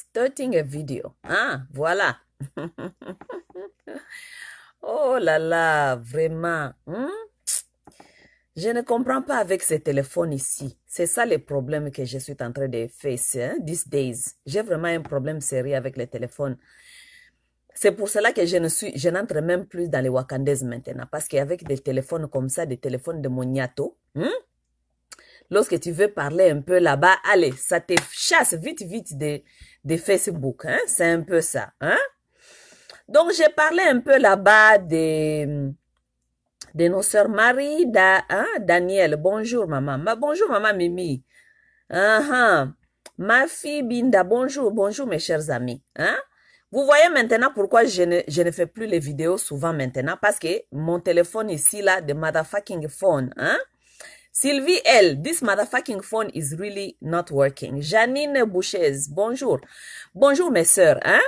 starting a video. Ah, Voilà. oh là là, vraiment. Hmm? Je ne comprends pas avec ces téléphones ici. C'est ça le problème que je suis en train de faire hein, these days. J'ai vraiment un problème sérieux avec le téléphone. C'est pour cela que je ne suis, je n'entre même plus dans les Wakandaises maintenant. Parce qu'avec des téléphones comme ça, des téléphones de moniato, hmm? lorsque tu veux parler un peu là-bas, allez, ça te chasse vite, vite de, Facebook. Hein? C'est un peu ça. Hein? Donc, j'ai parlé un peu là-bas de, de nos soeurs Marie, da, hein, Daniel. Bonjour, maman. bonjour, maman Mimi. Uh-huh. Ma fille Binda, bonjour, bonjour, mes chers amis. Hein? Vous voyez maintenant pourquoi je ne, je ne fais plus les vidéos souvent maintenant, parce que mon téléphone ici, là, de motherfucking phone, hein? Sylvie L, this motherfucking phone is really not working. Janine Bouchez, bonjour. Bonjour mes sœurs, hein?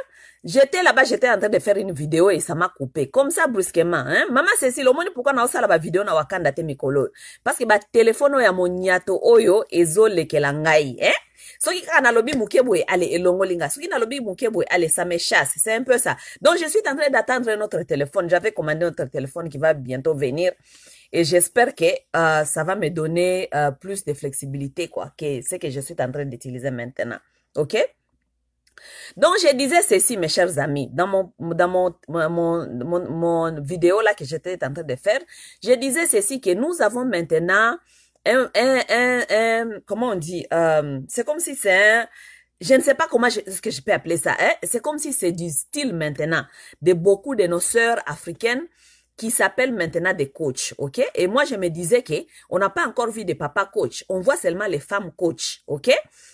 J'étais là-bas, j'étais en train de faire une vidéo et ça m'a coupé. Comme ça, brusquement, hein? Maman Cécile, au moins pourquoi na osala ba vidéo na wakanda te mikolo? Parce que ba téléphone ya moniato oyo gâteau ngai, hein? so kaka nalobi moke boye ale linga. So soki nalobi ale ça me chasse c'est un peu ça donc je suis en train d'attendre notre téléphone j'avais commandé notre téléphone qui va bientôt venir et j'espère que euh, ça va me donner euh, plus de flexibilité, quoi, que ce que je suis en train d'utiliser maintenant. OK? Donc, je disais ceci, mes chers amis, dans mon, dans mon, mon, mon, vidéo là que j'étais en train de faire, je disais ceci que nous avons maintenant un, un, un, comment on dit, euh, c'est comme si c'est un, je ne sais pas comment je, ce que je peux appeler ça, hein? c'est comme si c'est du style maintenant de beaucoup de nos sœurs africaines qui s'appellent maintenant des coachs, ok Et moi, je me disais que on n'a pas encore vu des papas coachs. On voit seulement les femmes coachs, ok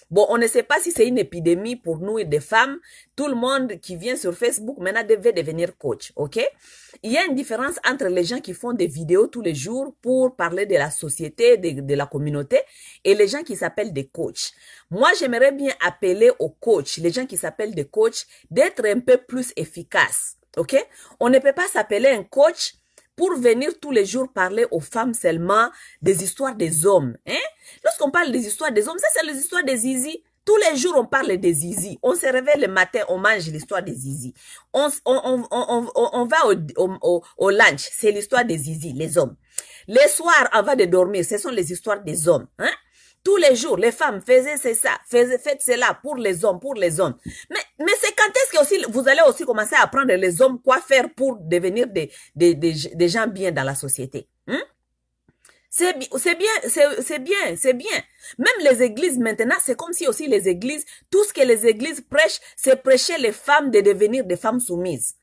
Bon, on ne sait pas si c'est une épidémie pour nous et des femmes. Tout le monde qui vient sur Facebook maintenant devait devenir coach, ok Il y a une différence entre les gens qui font des vidéos tous les jours pour parler de la société, de, de la communauté, et les gens qui s'appellent des coachs. Moi, j'aimerais bien appeler aux coachs, les gens qui s'appellent des coachs, d'être un peu plus efficaces OK On ne peut pas s'appeler un coach pour venir tous les jours parler aux femmes seulement des histoires des hommes. Hein? Lorsqu'on parle des histoires des hommes, ça c'est les histoires des zizi. Tous les jours, on parle des zizi. On se réveille le matin, on mange l'histoire des zizi. On, va au, au, au lunch, c'est l'histoire des zizi, les hommes. Les soirs, avant de dormir, ce sont les histoires des hommes. Hein? Tous les jours, les femmes faisaient ça, faisaient, faites cela pour les hommes, pour les hommes. Mais mais c'est quand est-ce que aussi, vous allez aussi commencer à apprendre les hommes quoi faire pour devenir des, des, des, gens bien dans la société. Hein? C'est bien, c'est bien, c'est bien. Même les églises maintenant, c'est comme si aussi les églises, tout ce que les églises prêchent, c'est prêcher les femmes de devenir des femmes soumises.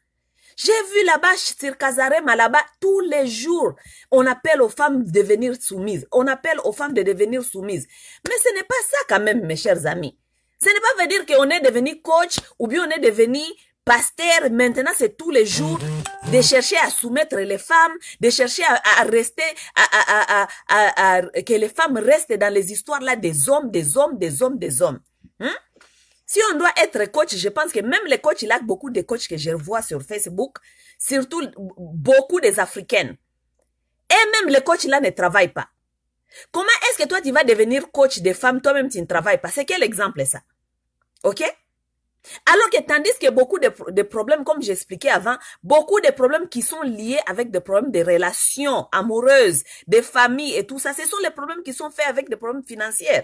J'ai vu là-bas, sur Casarema, là-bas, tous les jours, on appelle aux femmes de devenir soumises. On appelle aux femmes de devenir soumises. Mais ce n'est pas ça quand même, mes chers amis. Ce n'est pas veut dire qu'on est devenu coach ou bien on est devenu pasteur. Maintenant, c'est tous les jours de chercher à soumettre les femmes, de chercher à, à rester, à, à, que les femmes restent dans les histoires-là des hommes, des hommes, des hommes, des hommes. Hein? Si on doit être coach, je pense que même les coachs, il beaucoup de coachs que je vois sur Facebook, surtout beaucoup des Africaines. Et même les coachs là ne travaillent pas. Comment est-ce que toi tu vas devenir coach des femmes, toi-même tu ne travailles pas? C'est quel exemple ça? OK alors que tandis que beaucoup de, problèmes, comme j'expliquais avant, beaucoup de problèmes qui sont liés avec des problèmes de relations amoureuses, des familles et tout ça, ce sont les problèmes qui sont faits avec des problèmes financiers.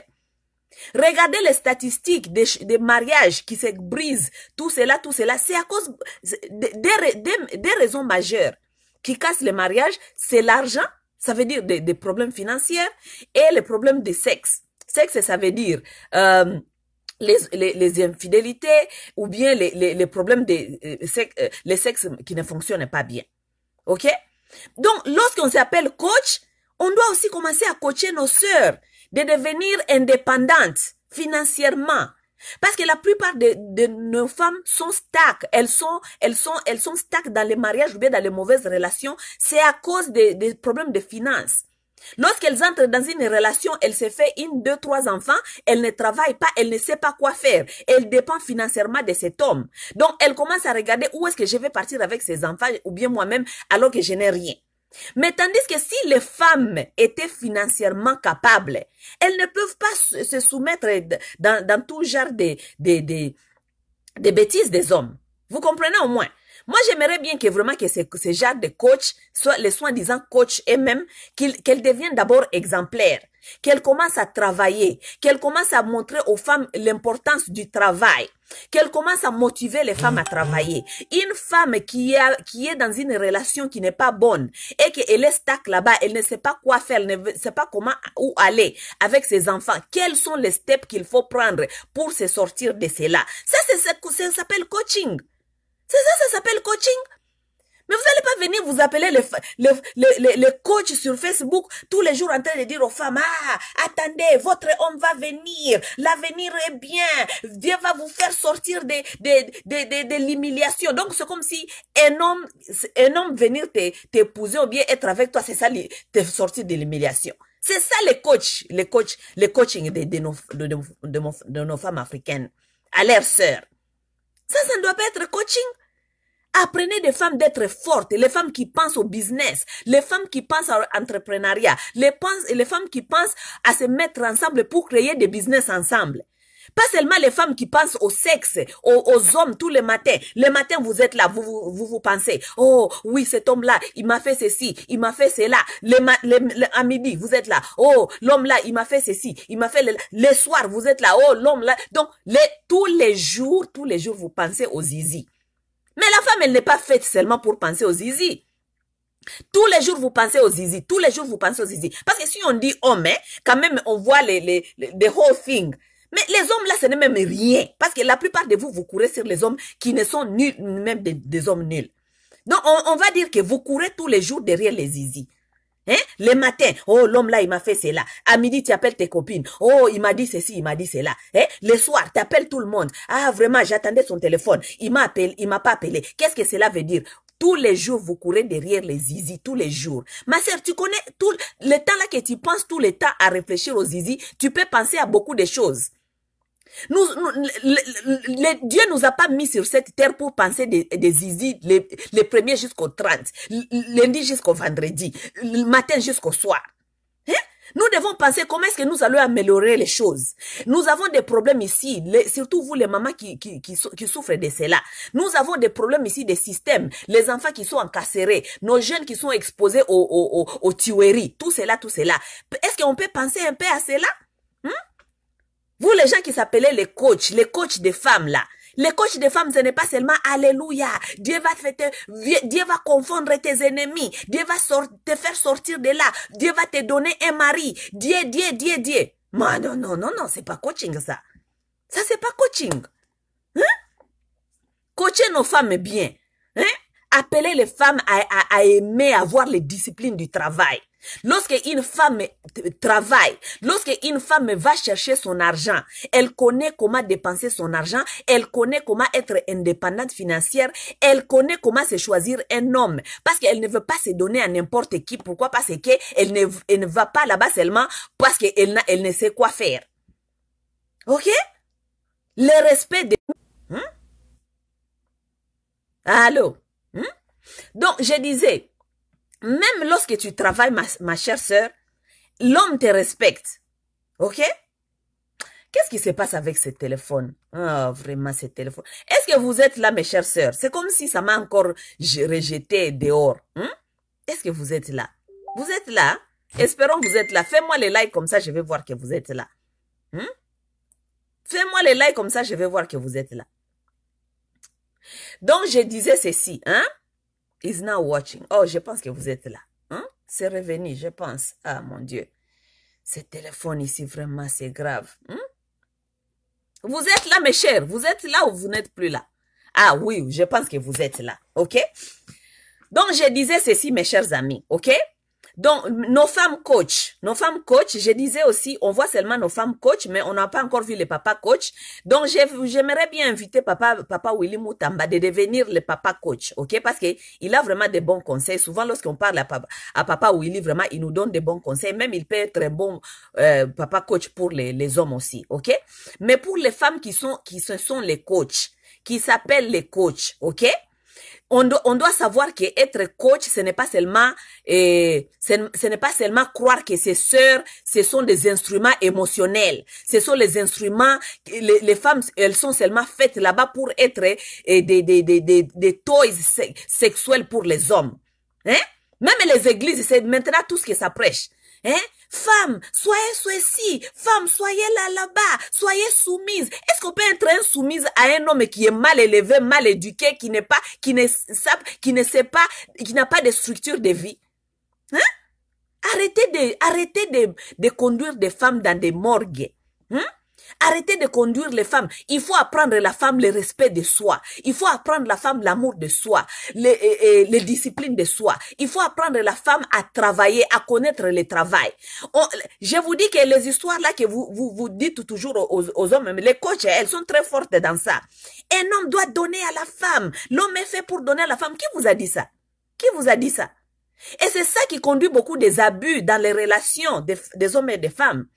Regardez les statistiques des, mariages qui se brisent, tout cela, tout cela, c'est à cause des, des, raisons majeures qui cassent les mariages, c'est l'argent, ça veut dire des, problèmes financiers et les problèmes de sexe. Sexe, ça veut dire... Euh, les, infidélités ou bien les, problèmes de euh, euh, les sexes qui ne fonctionnent pas bien. OK Donc, lorsqu'on s'appelle coach, on doit aussi commencer à coacher nos sœurs de devenir indépendantes financièrement. Parce que la plupart de, nos femmes sont stack. Elles sont, elles sont, elles sont stack dans les mariages ou bien dans les mauvaises relations. C'est à cause des, des problèmes de finances. Lorsqu'elles entrent dans une relation, elles se fait une, deux, trois enfants, elles ne travaillent pas, elles ne savent pas quoi faire. Elles dépendent financièrement de cet homme. Donc, elles commencent à regarder où est-ce que je vais partir avec ces enfants ou bien moi-même alors que je n'ai rien. Mais tandis que si les femmes étaient financièrement capables, elles ne peuvent pas se soumettre dans, tout genre de, de, de bêtises des hommes. Vous comprenez au moins moi, j'aimerais bien que vraiment que ce, ce genre de coach soit les soi-disant coach et même qu'elle devienne d'abord exemplaire, qu'elle commence à travailler, qu'elle commence à montrer aux femmes l'importance du travail, qu'elle commence à motiver les femmes à travailler. Une femme qui, a, qui est dans une relation qui n'est pas bonne et qu'elle est stack là-bas, elle ne sait pas quoi faire, elle ne sait pas comment, où aller avec ses enfants, quels sont les steps qu'il faut prendre pour se sortir de cela. Ça, c'est, ça s'appelle coaching. C'est ça, ça s'appelle coaching. Mais vous n'allez pas venir vous appeler le les, les, les, sur Facebook tous les jours en train de dire aux femmes, ah, attendez, votre homme va venir, l'avenir est bien, Dieu va vous faire sortir de, de, de, l'humiliation. Donc c'est comme si un homme, un homme venir t'épouser ou bien être avec toi, c'est ça, te sortir de l'humiliation. C'est ça les coachs, les coachs, les coaching de, nos, de, nos femmes africaines à leurs sœurs. Ça, ça ne doit pas être coaching. Apprenez des femmes d'être fortes, les femmes qui pensent au business, les femmes qui pensent à l'entrepreneuriat, les, femmes qui pensent à se mettre ensemble pour créer des business ensemble. Pas seulement les femmes qui pensent au sexe, aux, hommes tous les matins. Le matin, vous êtes là, vous vous, vous, pensez, oh oui, cet homme-là, il m'a fait ceci, il m'a fait cela. Le, à midi, vous êtes là, oh l'homme-là, il m'a fait ceci, il m'a fait le, soir, vous êtes là, oh l'homme-là. Donc, les, tous les jours, tous les jours, vous pensez aux zizi. Mais la femme, elle n'est pas faite seulement pour penser aux zizi. Tous les jours, vous pensez aux zizi. Tous les jours, vous pensez aux zizi. Parce que si on dit homme, hein, quand même, on voit les, whole thing. Mais les hommes, là, ce n'est même rien. Parce que la plupart de vous, vous courez sur les hommes qui ne sont même des, hommes nuls. Donc, on, on, va dire que vous courez tous les jours derrière les zizi. Hein? Le matin, oh, l'homme là, il m'a fait cela. À midi, tu appelles tes copines. Oh, il m'a dit ceci, il m'a dit cela. Hein? Le soir, tu appelles tout le monde. Ah, vraiment, j'attendais son téléphone. Il m'a appelé, il m'a pas appelé. Qu'est-ce que cela veut dire? Tous les jours, vous courez derrière les zizi, tous les jours. Ma sœur, tu connais tout le temps là que tu penses tout le temps à réfléchir aux zizi, tu peux penser à beaucoup de choses. Nous, nous Dieu nous a pas mis sur cette terre pour penser des, des les, les premiers jusqu'au 30, lundi jusqu'au vendredi, le matin jusqu'au soir. Hein? Nous devons penser comment est-ce que nous allons améliorer les choses. Nous avons des problèmes ici, surtout vous les mamans qui, qui, qui, souffrent de cela. Nous avons des problèmes ici des systèmes, les enfants qui sont encarcérés, nos jeunes qui sont exposés aux, aux, aux tueries, tout cela, tout cela. Est-ce qu'on peut penser un peu à cela? Vous, les gens qui s'appelaient les coachs, les coachs des femmes, là, les coachs des femmes, ce n'est pas seulement Alléluia. Dieu va, te, Dieu va confondre tes ennemis. Dieu va te faire sortir de là. Dieu va te donner un mari. Dieu, Dieu, Dieu, Dieu. non, non, non, non, c'est pas coaching ça. Ça, c'est pas coaching. Hein? Coacher nos femmes bien. Hein? Appeler les femmes à, à, à aimer avoir les disciplines du travail. Lorsque une femme travaille, lorsque une femme va chercher son argent, elle connaît comment dépenser son argent, elle connaît comment être indépendante financière, elle connaît comment se choisir un homme, parce qu'elle ne veut pas se donner à n'importe qui. Pourquoi Parce qu'elle ne, elle ne va pas là-bas seulement parce qu'elle ne sait quoi faire. Ok Le respect de... Hmm? Allô hmm? Donc, je disais, même lorsque tu travailles, ma, chère sœur, l'homme te respecte. OK? Qu'est-ce qui se passe avec ce téléphone oh, vraiment, ce téléphone. Est-ce que vous êtes là, mes chères sœurs C'est comme si ça m'a encore rejeté dehors. Hein? Est-ce que vous êtes là Vous êtes là Espérons que vous êtes là. Fais-moi les likes comme ça, je vais voir que vous êtes là. Hein? Fais-moi les likes comme ça, je vais voir que vous êtes là. Donc, je disais ceci. Hein? is now watching. Oh, je pense que vous êtes là. Hein? C'est revenu, je pense. Ah, mon Dieu. Ce téléphone ici, vraiment, c'est grave. Hein? Vous êtes là, mes chers. Vous êtes là ou vous n'êtes plus là? Ah oui, je pense que vous êtes là. OK? Donc, je disais ceci, mes chers amis. OK? Donc, nos femmes coach, nos femmes coach, je disais aussi, on voit seulement nos femmes coach, mais on n'a pas encore vu les papas coach. Donc, j'aimerais bien inviter papa, papa Willy Moutamba de devenir le papa coach, ok? Parce que il a vraiment des bons conseils. Souvent, lorsqu'on parle à papa, à papa Willy, vraiment, il nous donne des bons conseils. Même, il peut être un bon euh, papa coach pour les, les hommes aussi, ok? Mais pour les femmes qui sont, qui se sont les coachs, qui s'appellent les coachs, ok? on, doit savoir que être coach, ce n'est pas seulement, euh, ce, n'est pas seulement croire que ces sœurs, ce sont des instruments émotionnels. Ce sont les instruments, les, femmes, elles sont seulement faites là-bas pour être euh, des, des, toys sexuels pour les hommes. Hein? Même les églises, c'est maintenant tout ce que ça prêche. Hein? Femme, soyez ceci. Femme, soyez là, là-bas. Soyez soumise. Est-ce qu'on peut être insoumise à un homme qui est mal élevé, mal éduqué, qui n'est pas, qui ne, qui ne sait pas, qui n'a pas de structure de vie? Hein? Arrêtez de, arrêtez de, de conduire des femmes dans des morgues. Hein? Arrêtez de conduire les femmes. Il faut apprendre la femme le respect de soi. Il faut apprendre la femme l'amour de soi, les, les, disciplines de soi. Il faut apprendre la femme à travailler, à connaître le travail. je vous dis que les histoires là que vous, vous, dites toujours aux, aux hommes, les coachs, elles sont très fortes dans ça. Un homme doit donner à la femme. L'homme est fait pour donner à la femme. Qui vous a dit ça? Qui vous a dit ça? Et c'est ça qui conduit beaucoup des abus dans les relations des, hommes et des femmes.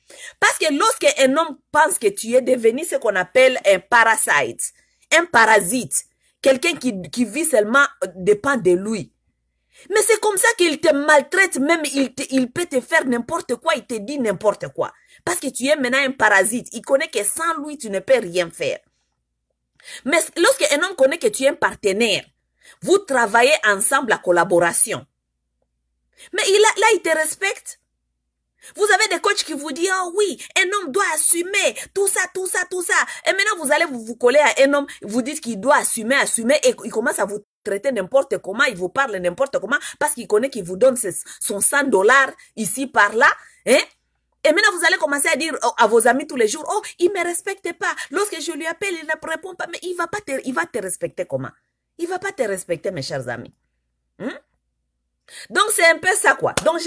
Parce que lorsque un homme pense que tu es devenu ce qu'on appelle un parasite, un parasite, quelqu'un qui, vit seulement euh, dépend de lui. Mais c'est comme ça qu'il te maltraite, même il, peut te faire n'importe quoi, il te dit n'importe quoi. Parce que tu es maintenant un parasite. Il connaît que sans lui, tu ne peux rien faire. Mais lorsque un homme connaît que tu es un partenaire, vous travaillez ensemble à collaboration. Mais il a, là, il te respecte. Vous avez des coachs qui vous disent, oh oui, un homme doit assumer tout ça, tout ça, tout ça. Et maintenant, vous allez vous, coller à un homme, vous dites qu'il doit assumer, assumer, et il commence à vous traiter n'importe comment, il vous parle n'importe comment, parce qu'il connaît qu'il vous donne son 100 dollars ici, par là. Hein? Et maintenant, vous allez commencer à dire oh, à vos amis tous les jours, oh, il ne me respecte pas. Lorsque je lui appelle, il ne répond pas. Mais il va pas te, il va te respecter comment? Il va pas te respecter, mes chers amis. Hein? Donc, c'est un peu ça, quoi. Donc,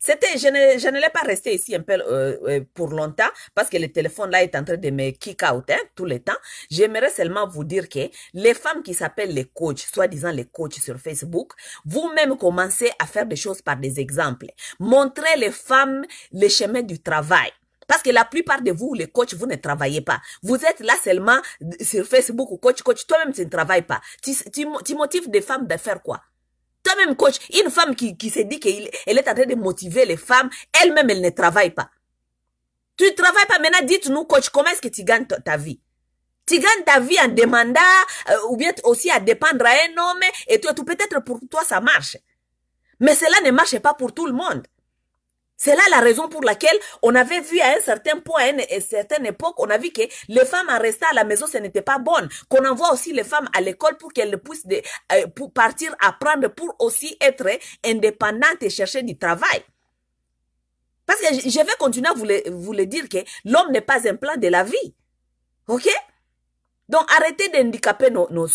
c'était, je ne, je ne l'ai pas resté ici un peu euh, euh, pour longtemps parce que le téléphone là est en train de me kick out hein, tout le temps. J'aimerais seulement vous dire que les femmes qui s'appellent les coachs, soi-disant les coachs sur Facebook, vous-même commencez à faire des choses par des exemples. Montrez les femmes les chemins du travail. Parce que la plupart de vous, les coachs, vous ne travaillez pas. Vous êtes là seulement sur Facebook ou coach, coach. Toi-même, tu ne travailles pas. Tu, tu, tu motives des femmes de faire quoi même coach, une femme qui, qui se dit qu'elle est en train de motiver les femmes, elle-même, elle ne travaille pas. Tu ne travailles pas, maintenant dites-nous coach, comment est-ce que tu gagnes ta vie tu gagnes ta vie en demandant euh, ou bien aussi à dépendre à un homme et toi tout peut-être pour toi ça marche. Mais cela ne marche pas pour tout le monde. C'est là la raison pour laquelle on avait vu à un certain point, à une, certaine époque, on a vu que les femmes à rester à la maison, ce n'était pas bon. Qu'on envoie aussi les femmes à l'école pour qu'elles puissent de, euh, pour partir apprendre, pour aussi être indépendantes et chercher du travail. Parce que je, vais continuer à vous le, dire que l'homme n'est pas un plan de la vie. OK donc, arrêtez d'handicaper nos, nos,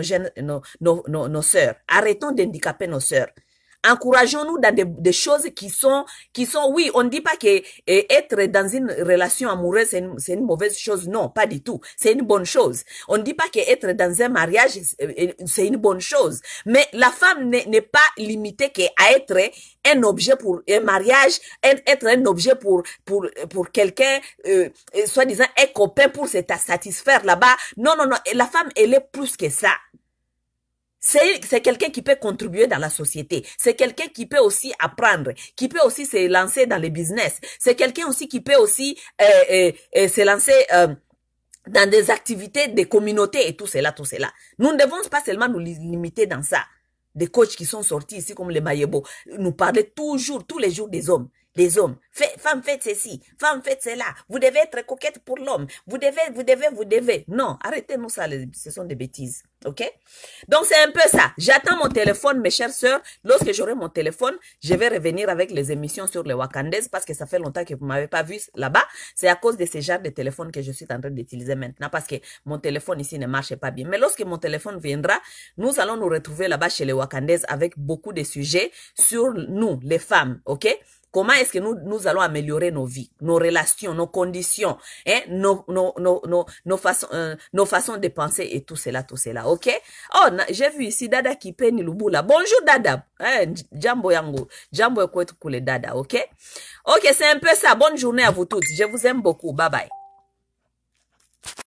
jeunes, nos, nos, nos sœurs. Arrêtons d'handicaper nos sœurs. Encourageons-nous dans des, choses qui sont, qui sont, oui, on ne dit pas que eh, être dans une relation amoureuse, c'est une, mauvaise chose. Non, pas du tout. C'est une bonne chose. On ne dit pas que être dans un mariage, c'est eh, une bonne chose. Mais la femme n'est pas limitée qu'à être un objet pour un mariage, être un objet pour, pour, pour quelqu'un, euh, soi-disant un copain pour se satisfaire là-bas. Non, non, non. La femme, elle est plus que ça. C'est quelqu'un qui peut contribuer dans la société. C'est quelqu'un qui peut aussi apprendre, qui peut aussi se lancer dans les business. C'est quelqu'un aussi qui peut aussi euh, euh, euh, se lancer dans des activités des communautés et tout cela, tout cela. Nous ne devons pas seulement nous limiter dans ça. Des coachs qui sont sortis ici comme les Mayebo nous parlaient toujours, tous les jours des hommes des hommes. femme, faites ceci. Femme, faites cela. Vous devez être coquette pour l'homme. Vous devez, vous devez, vous devez. Non, arrêtez-nous ça. Ce sont des bêtises. OK? Donc, c'est un peu ça. J'attends mon téléphone, mes chères sœurs. Lorsque j'aurai mon téléphone, je vais revenir avec les émissions sur les Wakandais parce que ça fait longtemps que vous ne m'avez pas vu là-bas. C'est à cause de ces genres de téléphone que je suis en train d'utiliser maintenant parce que mon téléphone ici ne marchait pas bien. Mais lorsque mon téléphone viendra, nous allons nous retrouver là-bas chez les Wakandais avec beaucoup de sujets sur nous, les femmes. OK? Comment est-ce que nous, nous allons améliorer nos vies, nos relations, nos conditions, hein, nos, nos, nos, nos, nos façons, euh, nos façons de penser et tout cela, tout cela, ok? Oh, j'ai vu ici Dada qui peine là. Bonjour Dada. Hein, jambo yango. Jambo Dada, ok? Ok, c'est un peu ça. Bonne journée à vous toutes. Je vous aime beaucoup. Bye bye.